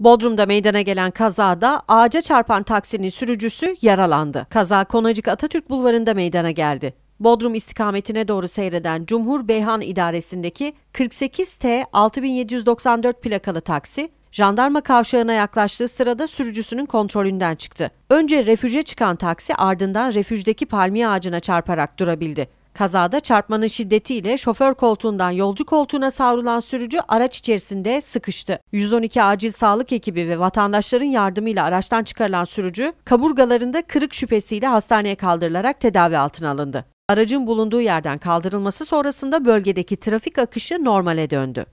Bodrum'da meydana gelen kazada ağaca çarpan taksinin sürücüsü yaralandı. Kaza Konacık Atatürk Bulvarı'nda meydana geldi. Bodrum istikametine doğru seyreden Cumhur Beyhan İdaresi'ndeki 48T 6794 plakalı taksi jandarma kavşağına yaklaştığı sırada sürücüsünün kontrolünden çıktı. Önce refüje çıkan taksi ardından refüjdeki palmiye ağacına çarparak durabildi. Kazada çarpmanın şiddetiyle şoför koltuğundan yolcu koltuğuna savrulan sürücü araç içerisinde sıkıştı. 112 acil sağlık ekibi ve vatandaşların yardımıyla araçtan çıkarılan sürücü kaburgalarında kırık şüphesiyle hastaneye kaldırılarak tedavi altına alındı. Aracın bulunduğu yerden kaldırılması sonrasında bölgedeki trafik akışı normale döndü.